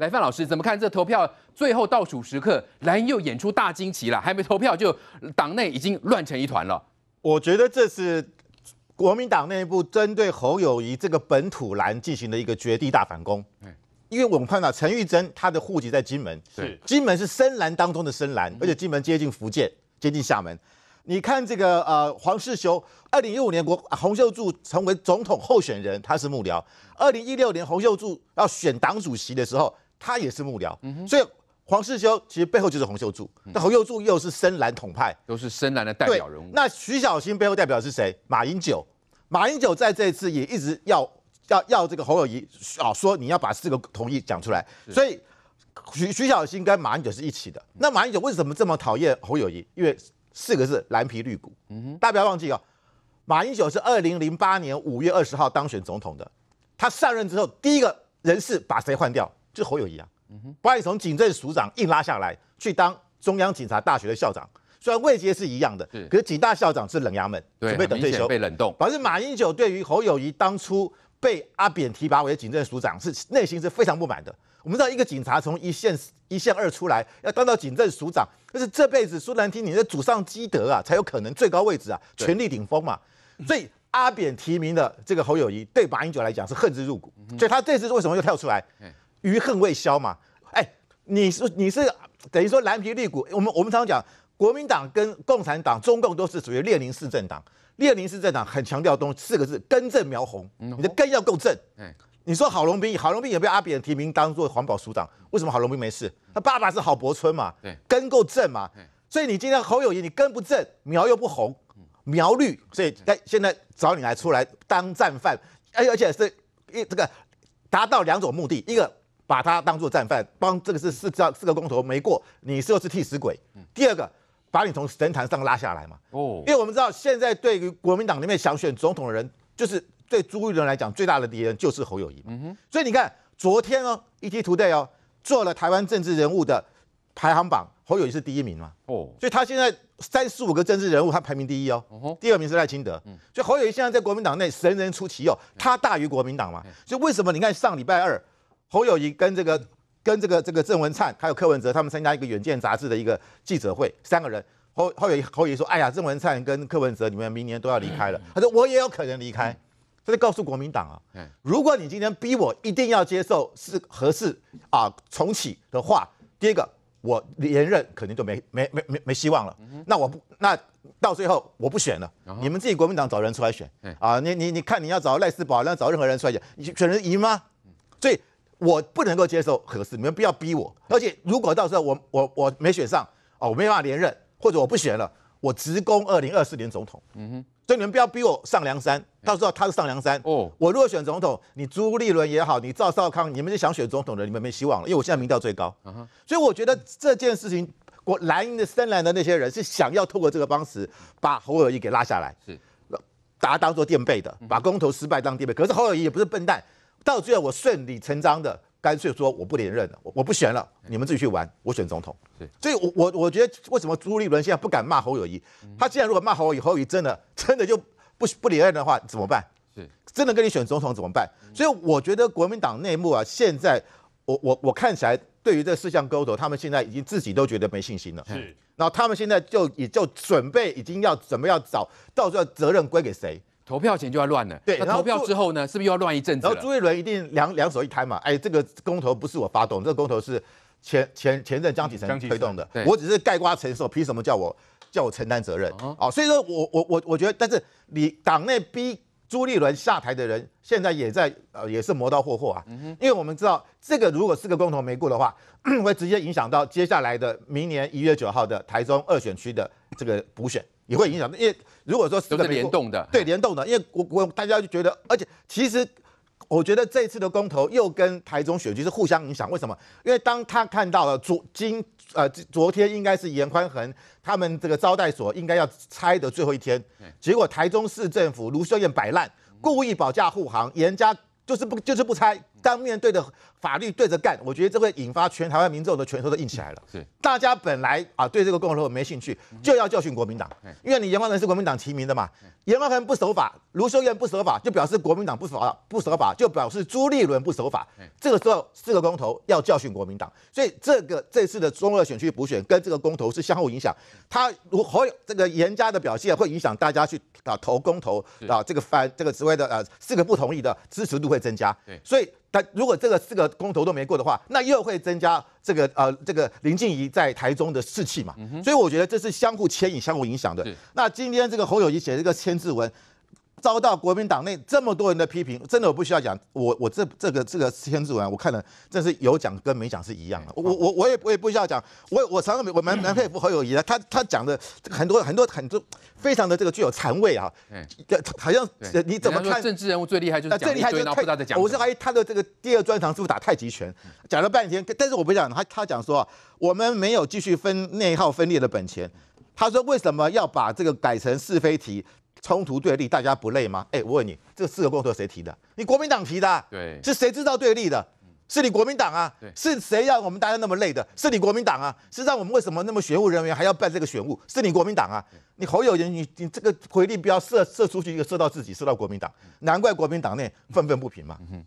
来范老师怎么看这投票最后倒数时刻，蓝又演出大惊奇了，还没投票就党内已经乱成一团了。我觉得这是国民党内部针对侯友谊这个本土蓝进行的一个绝地大反攻。嗯，因为我们看到陈玉珍他的户籍在金门，是金门是深蓝当中的深蓝，而且金门接近福建，接近厦门。你看这个呃黄世雄，二零一五年国洪秀柱成为总统候选人，他是幕僚。二零一六年洪秀柱要选党主席的时候。他也是幕僚，所以黄世修其实背后就是洪秀柱，那洪秀柱又是深蓝统派，都是深蓝的代表人物。那徐小新背后代表是谁？马英九。马英九在这一次也一直要要要这个侯友谊啊，说你要把四个同意讲出来。所以徐徐小新跟马英九是一起的。那马英九为什么这么讨厌侯友谊？因为四个字蓝皮绿骨。嗯哼，大家不要忘记哦，马英九是二零零八年五月二十号当选总统的。他上任之后，第一个人事把谁换掉？就侯友谊啊，把你从警政署长硬拉下来，去当中央警察大学的校长。虽然位阶是一样的，可是警大校长是冷衙门，准备等退休被冷冻。反正马英九对于侯友谊当初被阿扁提拔为警政署长，是内心是非常不满的。我们知道，一个警察从一线一线二出来，要当到警政署长，但是这辈子苏南天你的祖上积德啊，才有可能最高位置啊，权力顶峰嘛。所以阿扁提名的这个侯友谊，对马英九来讲是恨之入骨。所以他这次为什么又跳出来？余恨未消嘛？哎，你是你是等于说蓝皮绿股。我们我们常常讲国民党跟共产党，中共都是属于列宁式政党。列宁式政党很强调东四个字：根正苗红。你的根要够正。你说郝龙斌，郝龙斌也被阿扁提名当做环保署长，为什么郝龙斌没事？他爸爸是郝柏村嘛？根够正嘛？所以你今天侯友谊，你根不正，苗又不红，苗绿，所以哎，现在找你来出来当战犯，而而且是一这个达到两种目的，一个。把他当做战犯，帮这个是四张四个光头没过，你是又是替死鬼。第二个，把你从神坛上拉下来嘛。哦，因为我们知道现在对于国民党里面想选总统的人，就是对朱立伦来讲最大的敌人就是侯友谊。嗯哼，所以你看昨天哦，ETtoday 哦做了台湾政治人物的排行榜，侯友谊是第一名嘛。哦，所以他现在三十五个政治人物他排名第一哦。第二名是赖清德。嗯，所以侯友谊现在在国民党内神人出奇哦，他大于国民党嘛。所以为什么你看上礼拜二？侯友谊跟这个跟这个这个郑文灿还有柯文哲他们参加一个《远见》杂志的一个记者会，三个人。侯侯友侯友谊说：“哎呀，郑文灿跟柯文哲，你们明年都要离开了。”他说：“我也有可能离开。”这就告诉国民党啊：“如果你今天逼我一定要接受是合适啊重启的话，第一个我连任肯定就没没没没没希望了。那我不那到最后我不选了，你们自己国民党找人出来选啊？你你你看你要找赖世宝，要找任何人出来选，你选人赢吗？所以。”我不能够接受，合适，你们不要逼我。而且如果到时候我我我没选上哦，我没办法连任，或者我不选了，我直攻二零二四年总统。嗯哼，所以你们不要逼我上梁山。到时候他是上梁山哦，我如果选总统，你朱立伦也好，你赵少康，你们是想选总统的，你们没希望了，因为我现在民调最高。所以我觉得这件事情，我蓝营的深蓝的那些人是想要透过这个方式把侯友谊给拉下来，是，打当做垫背的，把公投失败当垫背。可是侯友谊也不是笨蛋。到最后，我顺理成章的，干脆说我不连任了，我我不选了，你们自己去玩，我选总统。所以，我我我觉得为什么朱立伦现在不敢骂侯友谊？他既然如果骂侯友谊，侯友，谊真的真的就不不连任的话，怎么办？是，真的跟你选总统怎么办？所以我觉得国民党内幕啊，现在我我我看起来，对于这四项勾头，他们现在已经自己都觉得没信心了。是，然后他们现在就也就准备，已经要怎么要找到最后责任归给谁？投票前就要乱了，那投票之后呢？是不是又要乱一阵子？然后朱立伦一定两两手一摊嘛，哎，这个公投不是我发动，这个公投是前前前任江启臣推动的，我只是盖瓜承受，凭什么叫我叫我承担责任？哦，所以说我我我我觉得，但是你党内逼朱立伦下台的人，现在也在呃也是磨刀霍霍啊，因为我们知道这个如果四个公投没过的话，会直接影响到接下来的明年一月九号的台中二选区的这个补选。也会影响，因为如果说是个联动的，对联动的，因为我我大家就觉得，而且其实我觉得这次的公投又跟台中选举是互相影响。为什么？因为当他看到了昨今呃昨天应该是严宽恒他们这个招待所应该要拆的最后一天，结果台中市政府卢秀燕摆烂，故意保驾护航，严家就是不就是不拆。当面对着法律对着干，我觉得这会引发全台湾民众的拳头都硬起来了。是，大家本来啊对这个和投没兴趣，就要教训国民党，因为你严光人是国民党提名的嘛，严光人不守法，卢秀燕不守法，就表示国民党不守法不守法，就表示朱立伦不守法。这个时候，四个公投要教训国民党，所以这个这次的中二选区补选跟这个公投是相互影响，他如何这个严家的表现会影响大家去啊投公投啊这个番这个职位的呃四个不同意的支持度会增加，对，所以。但如果这个四个公投都没过的话，那又会增加这个呃这个林静怡在台中的士气嘛，所以我觉得这是相互牵引、相互影响的。那今天这个侯友谊写这个千字文。遭到国民党内这么多人的批评，真的我不需要讲。我我这这个这个天字文，我看了真是有讲跟没讲是一样的。我我我也我也不需要讲。我我常常我蛮蛮佩服侯友谊的，他他讲的很多很多很多，非常的这个具有禅味啊。嗯，好像你怎么看？政治人物最厉害就讲。最厉害就是太。我是怀疑他的这个第二专长是不是打太极拳？讲了半天，但是我不讲他他讲说我们没有继续分内耗分裂的本钱。他说为什么要把这个改成是非题？冲突对立，大家不累吗？哎，我问你，这四个共同谁提的？你国民党提的，对，是谁制造对立的？是你国民党啊。对，是谁让我们大家那么累的？是你国民党啊。是让我们为什么那么选务人员还要办这个选务？是你国民党啊。你好有人，你你这个回力标射射出去，又射到自己，射到国民党，难怪国民党内愤愤不平嘛。